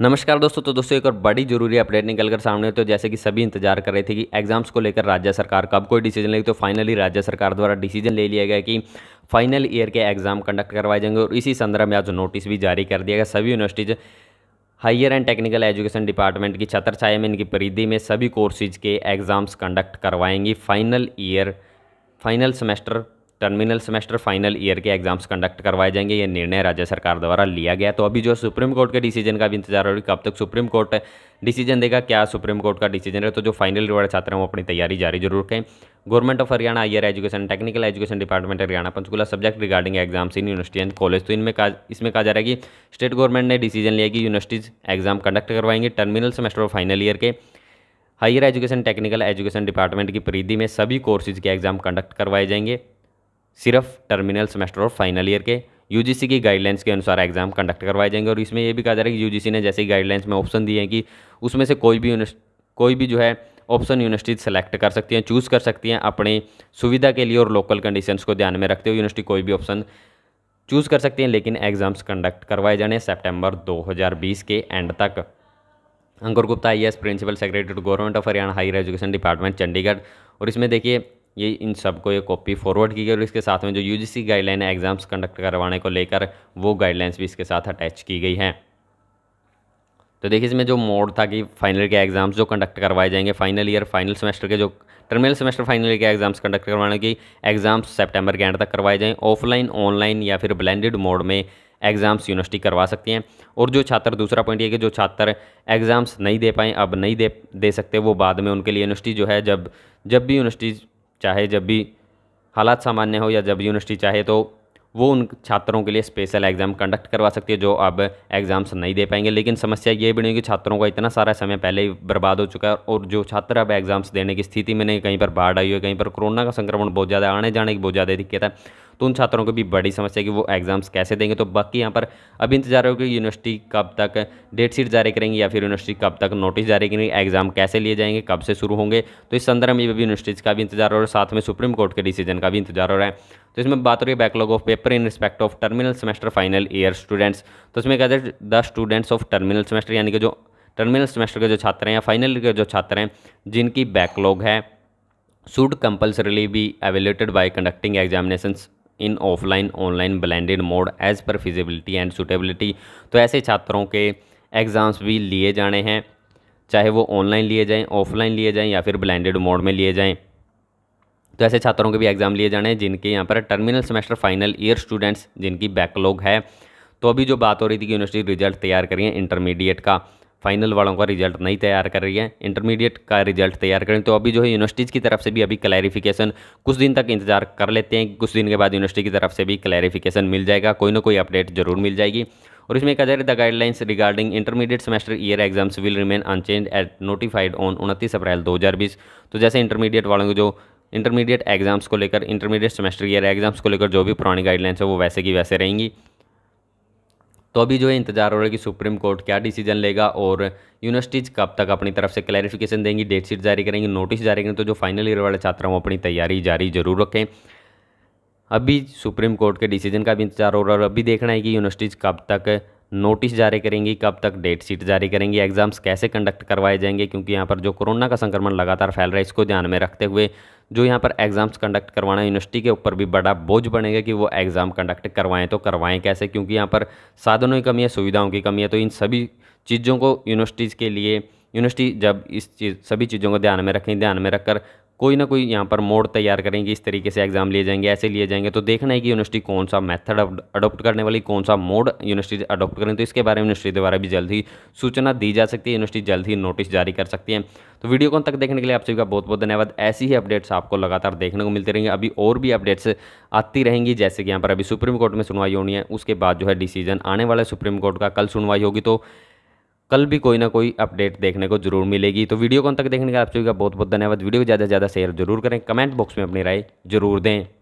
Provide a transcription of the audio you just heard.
नमस्कार दोस्तों तो दोस्तों एक और बड़ी जरूरी अपडेट निकल कर सामने तो जैसे कि सभी इंतजार कर रहे थे कि एग्जाम्स को लेकर राज्य सरकार कब कोई डिसीजन लेगी तो फाइनली राज्य सरकार द्वारा डिसीजन ले लिया गया कि फाइनल ईयर के एग्जाम कंडक्ट करवाए जाएंगे और इसी संदर्भ में आज नोटिस भी जारी कर दिया गया सभी universities higher and technical education department की छत्रछाया में इनकी परिधि में सभी कोर्सेज के एग्ज़ाम्स कंडक्ट करवाएंगी final year final semester terminal semester final year के एग्जाम्स कंडक्ट करवाए जाएंगे ये निर्णय राज्य सरकार द्वारा लिया गया तो अभी जो सुप्रीम कोर्ट के डिसीजन का भी इंतजार हो रही कब तक सुप्रीम कोर्ट डिसीजन देगा क्या सुप्रीम कोर्ट का डिसीजन है तो जो फाइनल वाले छात्र हैं वो अपनी तैयारी जारी जरूर करें government of Haryana higher education technical education department Haryana Panchkula subject regarding exams in university and college तो इनमें का इसमें कहा जा रहा है कि स्टेट गवर्नमेंट ने डिसीजन लिया कि यूनिवर्सिटीज़ एग्जाम कंडक्ट करवाएंगे टर्मिनल सेमेस्टर और फाइनल ईयर के higher education technical education department की परिधि में सभी कोर्सेज के एग्जाम कंडक्ट करवाए जाएंगे सिर्फ टर्मिनल सेमेस्टर और फाइनल ईयर के यूजीसी की गाइडलाइंस के अनुसार एग्जाम कंडक्ट करवाए जाएंगे और इसमें यह भी कहा जा रहा है कि यूजीसी ने जैसे गाइडलाइंस में ऑप्शन दिए हैं कि उसमें से कोई भी कोई भी जो है ऑप्शन यूनिवर्सिटी सेलेक्ट कर सकती हैं चूज़ कर सकती हैं अपने सुविधा के लिए और लोकल कंडीशंस को ध्यान में रखते हुए यूनिवर्सिटी कोई भी ऑप्शन चूज़ कर सकती हैं लेकिन एग्ज़ाम्स कंडक्ट करवाए जाने सितंबर 2020 के एंड तक Ankur Gupta I principal secretary to government of Haryana higher education department Chandigarh और इसमें देखिए ये इन सबको ये कॉपी फॉरवर्ड की गई और इसके साथ में जो यूजीसी गाइडलाइन है एग्ज़ाम्स कंडक्ट करवाने को लेकर वो गाइडलाइंस भी इसके साथ अटैच की गई हैं तो देखिए इसमें जो मोड था कि फाइनल के एग्ज़ाम्स जो कंडक्ट करवाए जाएंगे फाइनल ईयर फाइनल सेमेस्टर के जो टर्मिनल सेमेस्टर फाइनल के एग्ज़ाम्स कंडक्ट करवाने की एग्ज़ाम्स सेप्टेम्बर के एंड तक करवाए जाएँ ऑफलाइन ऑनलाइन या फिर ब्लेंडेड मोड में एग्ज़ाम्स यूनिवर्सिटी करवा सकती हैं और जो छात्र दूसरा पॉइंट ये कि जो छात्र एग्ज़ाम्स नहीं दे पाएँ अब नहीं दे दे सकते वो बाद में उनके लिए यूनिवर्सिटी जो है जब जब भी यूनिवर्सिटी चाहे जब भी हालात सामान्य हो या जब यूनिवर्सिटी चाहे तो वो उन छात्रों के लिए स्पेशल एग्ज़ाम कंडक्ट करवा सकती है जो अब एग्ज़ाम्स नहीं दे पाएंगे लेकिन समस्या ये बनी कि छात्रों का इतना सारा समय पहले ही बर्बाद हो चुका है और जो छात्र अब एग्ज़ाम्स देने की स्थिति में नहीं कहीं पर बाढ़ आई है कहीं पर कोरोना का संक्रमण बहुत ज़्यादा आने जाने की बहुत ज़्यादा दिक्कत है तो उन छात्रों को भी बड़ी समस्या कि वो एग्ज़ाम्स कैसे देंगे तो बाकी यहाँ पर अभी इंतजार हो कि यूनिवर्सिटी कब तक डेट शीट जारी करेंगी या फिर यूनिवर्सिटी कब तक नोटिस जारी करेंगी एग्ज़ाम कैसे लिए जाएंगे कब से शुरू होंगे तो इस संदर्भ में भी यूनिवर्सिटीज़ का भी इंतजार हो रहा है साथ में सुप्रीम कोर्ट के डिसीजन का भी इंतजार हो रहा है तो इसमें बात हो रही है backlog of paper paper in respect of terminal semester final year students तो इसमें कहते हैं the students of terminal semester यानी कि जो टर्मिनल सेमेस्टर के जो छात्र हैं या फाइनल ईयर के जो छात्र हैं जिनकी बैकलॉग है should compulsorily be evaluated by conducting examination in offline online blended mode as per feasibility and suitability तो ऐसे छात्रों के एग्ज़ाम्स भी लिए जाने हैं चाहे वो ऑनलाइन लिए जाएँ ऑफलाइन लिए जाएँ या फिर ब्लेंडेड मोड में लिए जाएँ तो ऐसे छात्रों के भी एग्ज़ाम लिए जाने हैं जिनके यहाँ पर terminal semester final year students जिनकी बैकलॉग है तो अभी जो बात हो रही थी कि यूनिवर्सिटी रिजल्ट तैयार कर रही है इंटरमीडिएट का फाइनल वालों का रिजल्ट नहीं तैयार कर रही है इंटरमीडिएट का रिजल्ट तैयार करें तो अभी जो है यूनिवर्सिटीज़ की तरफ से भी अभी क्लैरिफिकेशन कुछ दिन तक इंतजार कर लेते हैं कुछ दिन के बाद यूनिवर्सिटी की तरफ से भी क्लैरिफिकेशन मिल जाएगा कोई ना कोई अपडेट जरूर मिल जाएगी और इसमें कहा जा रहा है the guidelines regarding intermediate semester year exams will remain unchanged at notified on उनतीस अप्रैल दो तो जैसे इंटरमीडिएट वालों के जो इंटरमीडिएट एग्ज़ाम्स को लेकर इंटरमीडिएट सेमेस्टर ईयर एग्ज़ाम्स को लेकर जो भी पुरानी गाइडलाइंस है वो वैसे की वैसे रहेंगी तो अभी जो है इंतजार हो रहा है कि सुप्रीम कोर्ट क्या डिसीजन लेगा और यूनिवर्सिटीज़ कब तक अपनी तरफ से क्लैरिफिकेशन देंगी डेट शीट जारी करेंगी नोटिस जारी करेंगे तो जो फाइनल ईयर वाले छात्र हैं वो अपनी तैयारी जारी जरूर रखें अभी सुप्रीम कोर्ट के डिसीजन का भी इंतजार हो रहा है और अभी देखना है कि यूनिवर्सिटीज़ कब तक नोटिस जारी करेंगी कब तक डेट शीट जारी करेंगी एग्ज़ाम्स कैसे कंडक्ट करवाए जाएंगे क्योंकि यहाँ पर जो कोरोना का संक्रमण लगातार फैल रहा है इसको ध्यान में रखते हुए जो यहाँ पर एग्ज़ाम्स कंडक्ट करवाना यूनिवर्सिटी के ऊपर भी बड़ा बोझ बनेगा कि वो एग्ज़ाम कंडक्ट करवाएं तो करवाएं कैसे क्योंकि यहाँ पर साधनों की कमी है सुविधाओं की कमी है तो इन सभी चीज़ों को यूनिवर्सिटीज़ के लिए यूनिवर्सिटी जब इस चीज़ सभी चीज़ों को ध्यान में रखें ध्यान में रखकर कोई ना कोई यहाँ पर मोड तैयार करेंगे इस तरीके से एग्जाम लिए जाएंगे ऐसे लिए जाएंगे तो देखना है कि यूनिवर्सिटी कौन सा मेथड अडोप्ट करने वाली कौन सा मोड यूनिवर्सिटी अडॉप्ट करें तो इसके बारे में यूनिवर्सिटी द्वारा भी जल्द ही सूचना दी जा सकती है यूनिवर्सिटी जल्द ही नोटिस जारी कर सकती है तो वीडियो को तक देखने के लिए आप सभी का बहुत बहुत धन्यवाद ऐसी ही अपडेट्स आपको लगातार देखने को मिलते रहेंगे अभी और भी अपडेट्स आती रहेंगी जैसे कि यहाँ पर अभी सुप्रीम कोर्ट में सुनवाई होनी है उसके बाद जो है डिसीजन आने वाला है सुप्रीम कोर्ट का कल सुनवाई होगी तो कल भी कोई ना कोई अपडेट देखने को जरूर मिलेगी तो वीडियो को अंत तक देखने का आप सभी का बहुत बहुत धन्यवाद वीडियो को ज़्यादा से ज़्यादा शेयर जरूर करें कमेंट बॉक्स में अपनी राय जरूर दें